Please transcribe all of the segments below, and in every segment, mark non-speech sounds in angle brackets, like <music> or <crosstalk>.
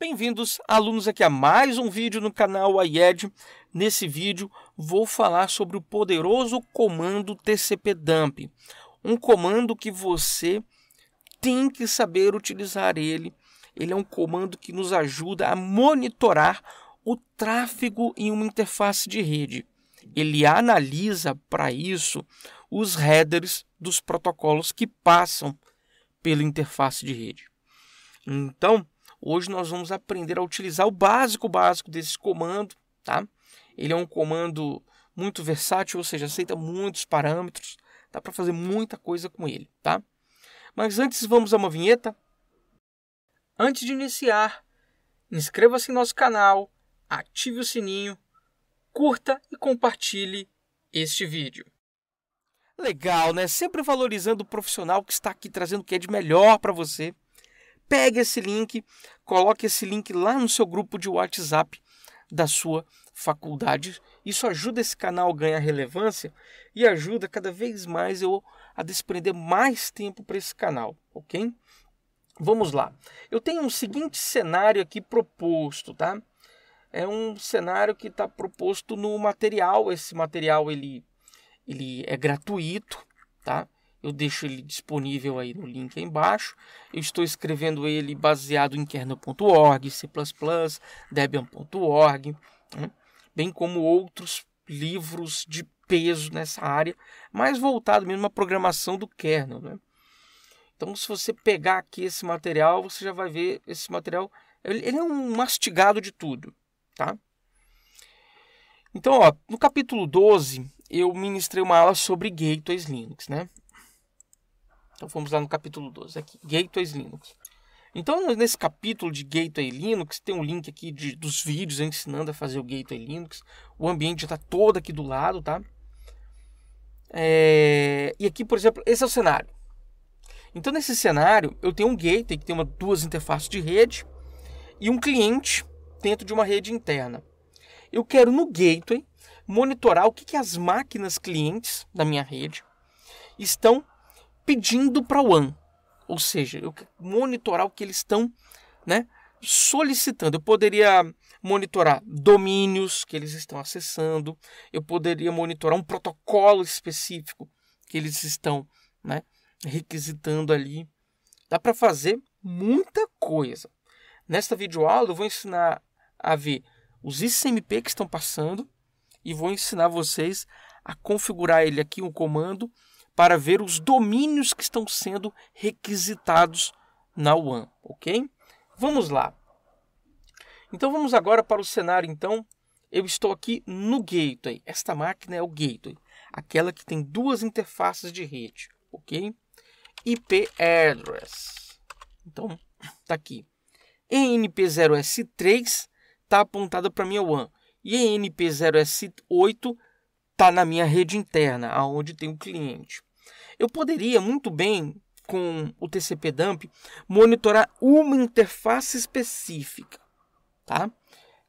Bem-vindos, alunos, aqui a mais um vídeo no canal IED. Nesse vídeo vou falar sobre o poderoso comando TCP/dump, um comando que você tem que saber utilizar ele. Ele é um comando que nos ajuda a monitorar o tráfego em uma interface de rede. Ele analisa para isso os headers dos protocolos que passam pela interface de rede. Então, Hoje nós vamos aprender a utilizar o básico básico desse comando, tá? Ele é um comando muito versátil, ou seja, aceita muitos parâmetros, dá para fazer muita coisa com ele, tá? Mas antes vamos a uma vinheta. Antes de iniciar, inscreva-se em nosso canal, ative o sininho, curta e compartilhe este vídeo. Legal, né? Sempre valorizando o profissional que está aqui trazendo o que é de melhor para você pegue esse link, coloque esse link lá no seu grupo de WhatsApp da sua faculdade. Isso ajuda esse canal a ganhar relevância e ajuda cada vez mais eu a desprender mais tempo para esse canal, ok? Vamos lá. Eu tenho um seguinte cenário aqui proposto, tá? É um cenário que está proposto no material. Esse material ele, ele é gratuito, tá? eu deixo ele disponível aí no link aí embaixo. Eu estou escrevendo ele baseado em kernel.org, C++, debian.org, né? bem como outros livros de peso nessa área, mais voltado mesmo à programação do kernel. Né? Então, se você pegar aqui esse material, você já vai ver esse material. Ele é um mastigado de tudo, tá? Então, ó, no capítulo 12, eu ministrei uma aula sobre gateways Linux, né? Então vamos lá no capítulo 12 aqui, Gateways Linux. Então nesse capítulo de Gateway Linux tem um link aqui de, dos vídeos ensinando a fazer o Gateway Linux. O ambiente está todo aqui do lado, tá? É... E aqui, por exemplo, esse é o cenário. Então nesse cenário eu tenho um gateway que tem uma, duas interfaces de rede e um cliente dentro de uma rede interna. Eu quero no gateway monitorar o que, que as máquinas clientes da minha rede estão pedindo para o One. Ou seja, eu monitorar o que eles estão né, solicitando. Eu poderia monitorar domínios que eles estão acessando, eu poderia monitorar um protocolo específico que eles estão né, requisitando ali. Dá para fazer muita coisa. Nesta videoaula eu vou ensinar a ver os ICMP que estão passando e vou ensinar vocês a configurar ele aqui um comando para ver os domínios que estão sendo requisitados na WAN, ok? Vamos lá. Então vamos agora para o cenário então. Eu estou aqui no gateway. Esta máquina é o gateway, aquela que tem duas interfaces de rede, ok? IP address. Então tá aqui. ENP0S3 está apontada para minha WAN e ENP0S8 está na minha rede interna, aonde tem o um cliente. Eu poderia muito bem, com o TCP dump, monitorar uma interface específica, tá?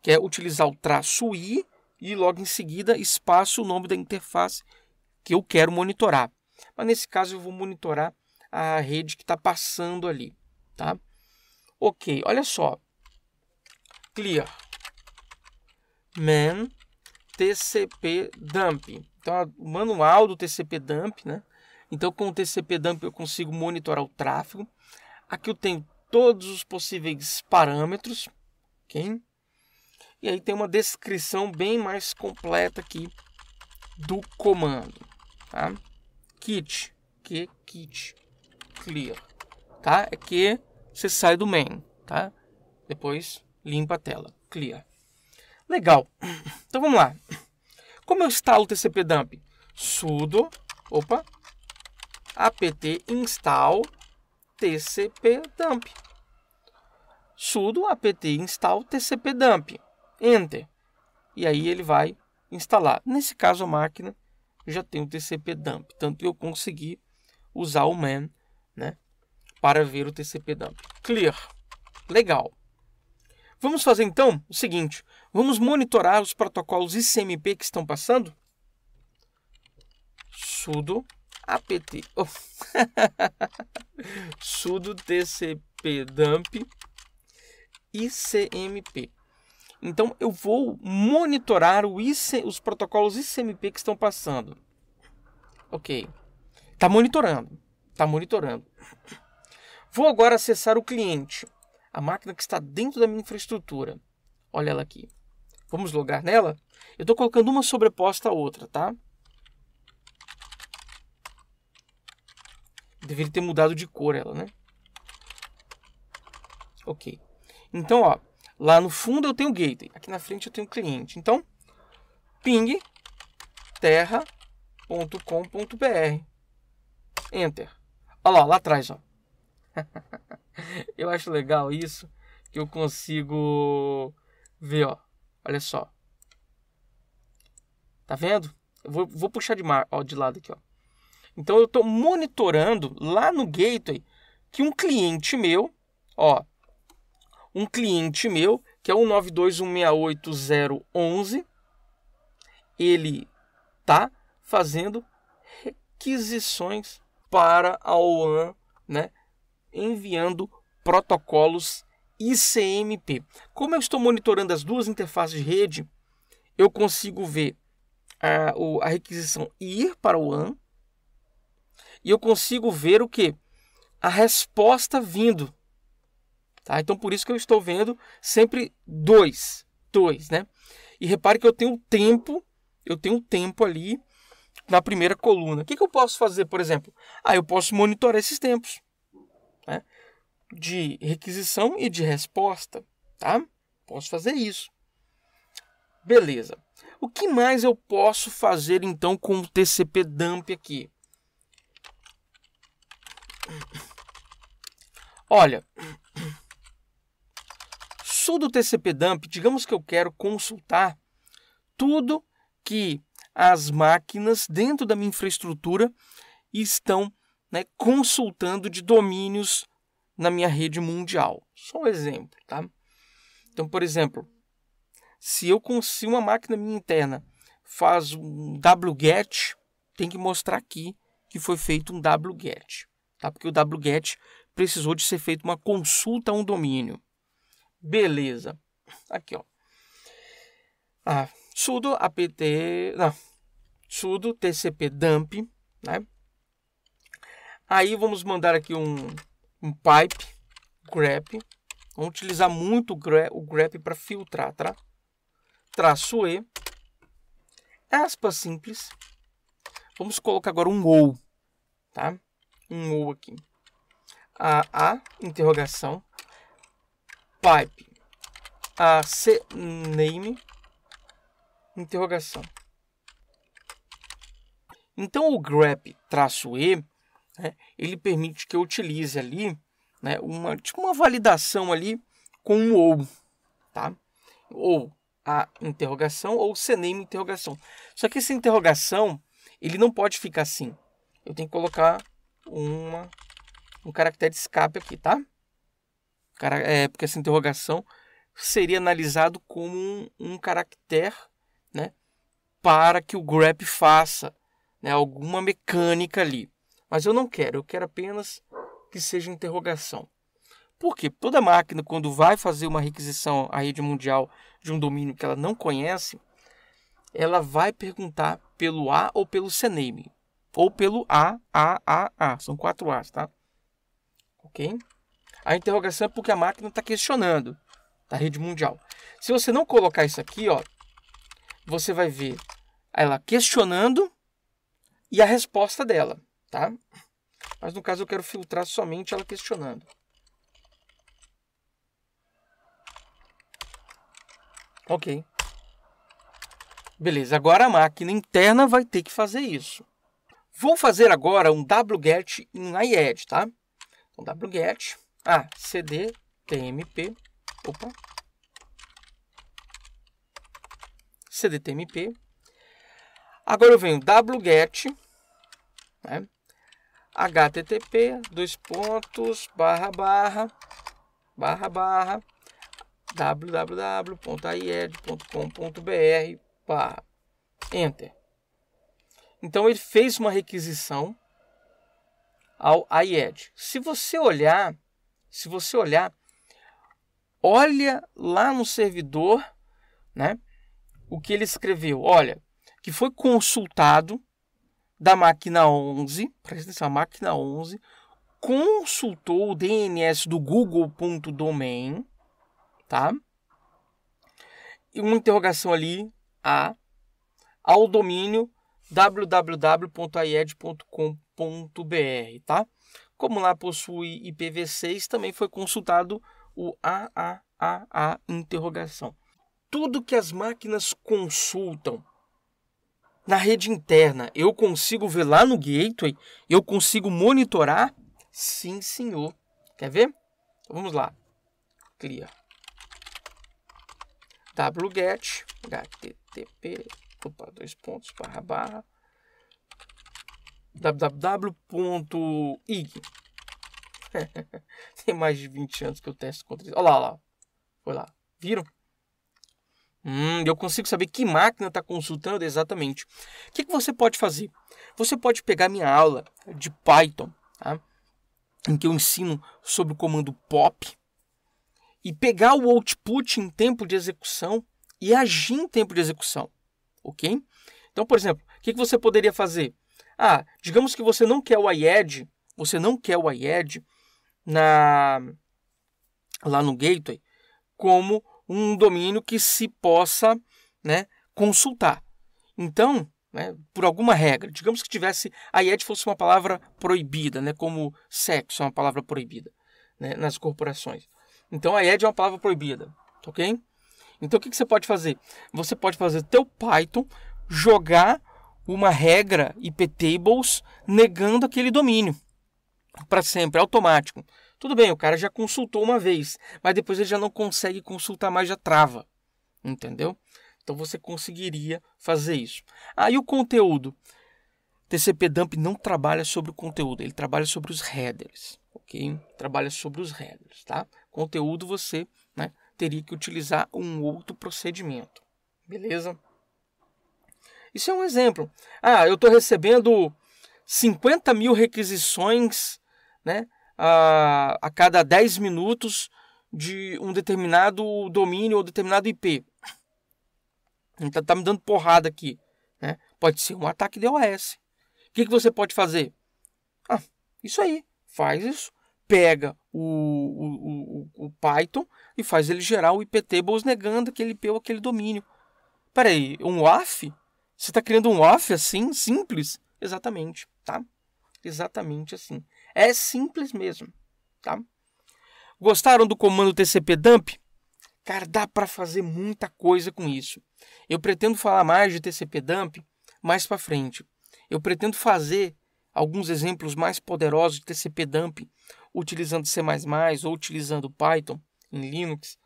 Que é utilizar o traço i e logo em seguida espaço o nome da interface que eu quero monitorar. Mas nesse caso eu vou monitorar a rede que está passando ali, tá? Ok, olha só. Clear man tcp dump. Então, o manual do tcp dump, né? Então, com o TCP dump eu consigo monitorar o tráfego. Aqui eu tenho todos os possíveis parâmetros, ok? E aí tem uma descrição bem mais completa aqui do comando, tá? Kit, que kit, clear, tá? É que você sai do main, tá? Depois limpa a tela, clear. Legal. Então vamos lá. Como eu instalo o TCP dump? Sudo, opa, apt install tcpdump. sudo apt install tcpdump. Enter. E aí ele vai instalar. Nesse caso, a máquina já tem o tcpdump. Tanto que eu consegui usar o man né, para ver o tcpdump. Clear. Legal. Vamos fazer então o seguinte: vamos monitorar os protocolos ICMP que estão passando. sudo apt oh. <laughs> sudo tcp dump icmp então eu vou monitorar IC, os protocolos ICMP que estão passando ok está monitorando está monitorando vou agora acessar o cliente a máquina que está dentro da minha infraestrutura olha ela aqui vamos logar nela eu estou colocando uma sobreposta à outra tá Deveria ter mudado de cor ela, né? Ok. Então, ó, lá no fundo eu tenho gateway, aqui na frente eu tenho cliente. Então, ping terra.com.br. Enter. Olha lá, lá atrás, ó. <laughs> eu acho legal isso, que eu consigo ver, ó. Olha só. Tá vendo? Eu vou, vou puxar de, mar, ó, de lado aqui, ó. Então eu estou monitorando lá no gateway que um cliente meu, ó, um cliente meu, que é o 9216811, ele tá fazendo requisições para a OAN, né, enviando protocolos ICMP. Como eu estou monitorando as duas interfaces de rede, eu consigo ver a, ah, a requisição ir para o WAN e eu consigo ver o que? A resposta vindo. Tá? Então por isso que eu estou vendo sempre dois, dois, né? E repare que eu tenho tempo, eu tenho tempo ali na primeira coluna. O que, que eu posso fazer, por exemplo? Ah, eu posso monitorar esses tempos né? de requisição e de resposta, tá? Posso fazer isso. Beleza. O que mais eu posso fazer então com o TCP dump aqui? Olha, sou do TCP Dump, digamos que eu quero consultar tudo que as máquinas dentro da minha infraestrutura estão né, consultando de domínios na minha rede mundial. Só um exemplo, tá? Então, por exemplo, se eu se uma máquina minha interna faz um wget, tem que mostrar aqui que foi feito um wget, tá? Porque o wget precisou de ser feita uma consulta a um domínio. Beleza. Aqui, ó. Ah, sudo apt, não, sudo tcp dump, né? Aí vamos mandar aqui um, um pipe grep. Vamos utilizar muito o grep, para filtrar, tá? Traço e aspa simples. Vamos colocar agora um ou, tá? Um ou aqui a A interrogação pipe a C name interrogação. Então o grep traço e né, ele permite que eu utilize ali né, uma tipo uma validação ali com um ou, tá? Ou a interrogação ou CNAME interrogação. Só que essa interrogação ele não pode ficar assim. Eu tenho que colocar uma um caractere tá de escape aqui, tá? Cara, é, porque essa interrogação seria analisado como um, um caractere, né? Para que o grep faça né, alguma mecânica ali. Mas eu não quero, eu quero apenas que seja interrogação. Porque toda máquina, quando vai fazer uma requisição à rede mundial de um domínio que ela não conhece, ela vai perguntar pelo A ou pelo CNAME, ou pelo A, A, A, A. São quatro As, tá? ok? A interrogação é porque a máquina está questionando da rede mundial. Se você não colocar isso aqui, ó, você vai ver ela questionando e a resposta dela, tá? Mas no caso eu quero filtrar somente ela questionando. Ok. Beleza, agora a máquina interna vai ter que fazer isso. Vou fazer agora um wget em IED, tá? Então, wget, ah, cd tmp, opa, cd tmp. Agora eu venho wget, né? http, dois pontos, barra, barra, barra, barra, www.ied.com.br, barra, enter. Então ele fez uma requisição ao IED. Se você olhar, se você olhar, olha lá no servidor, né? O que ele escreveu, olha, que foi consultado da máquina 11, presta atenção, a máquina 11 consultou o DNS do google.domain, tá? E uma interrogação ali a ao domínio www.aied.com.br, tá? Como lá possui IPv6, também foi consultado o AAAA interrogação. Tudo que as máquinas consultam na rede interna, eu consigo ver lá no gateway, eu consigo monitorar? Sim, senhor. Quer ver? Então, vamos lá. Cria. wget http opa, tipo, dois pontos, barra, barra, www.ig. Tem mais de 20 anos que eu testo contra isso. Olha lá, olha lá. Foi lá. Viram? Hum, eu consigo saber que máquina está consultando exatamente. O que, que você pode fazer? Você pode pegar minha aula de Python, tá? em que eu ensino sobre o comando pop, e pegar o output em tempo de execução e agir em tempo de execução ok? Então, por exemplo, o que, que você poderia fazer? Ah, digamos que você não quer o IED, você não quer o IED na, lá no gateway como um domínio que se possa né, consultar. Então, né, por alguma regra, digamos que tivesse a IED fosse uma palavra proibida, né, como sexo é uma palavra proibida né, nas corporações. Então, a IED é uma palavra proibida, ok? Então o que, que você pode fazer? Você pode fazer teu Python jogar uma regra iptables negando aquele domínio para sempre, automático. Tudo bem, o cara já consultou uma vez, mas depois ele já não consegue consultar mais, já trava. Entendeu? Então você conseguiria fazer isso. Aí ah, o conteúdo. TCP dump não trabalha sobre o conteúdo, ele trabalha sobre os headers, ok? Trabalha sobre os headers, tá? Conteúdo você teria que utilizar um outro procedimento. Beleza? Isso é um exemplo. Ah, eu estou recebendo 50 mil requisições né, a, a cada 10 minutos de um determinado domínio ou determinado IP. Então tá me dando porrada aqui. Né? Pode ser um ataque de OS. O que, que você pode fazer? Ah, isso aí. Faz isso pega o, o, o, o Python e faz ele gerar o iptables negando aquele IP ou aquele domínio. Peraí, um WAF? Você está criando um WAF assim, simples? Exatamente, tá? Exatamente assim. É simples mesmo, tá? Gostaram do comando TCP dump? Cara, dá para fazer muita coisa com isso. Eu pretendo falar mais de TCP dump mais para frente. Eu pretendo fazer alguns exemplos mais poderosos de TCP dump utilizando C++ ou utilizando Python em Linux,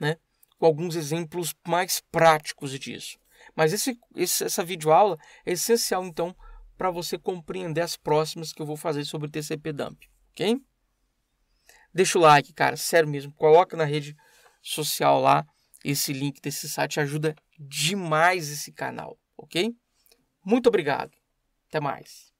né? com alguns exemplos mais práticos disso. Mas esse, esse, essa videoaula é essencial, então, para você compreender as próximas que eu vou fazer sobre TCP Dump, ok? Deixa o like, cara, sério mesmo, coloca na rede social lá esse link desse site, ajuda demais esse canal, ok? Muito obrigado, até mais.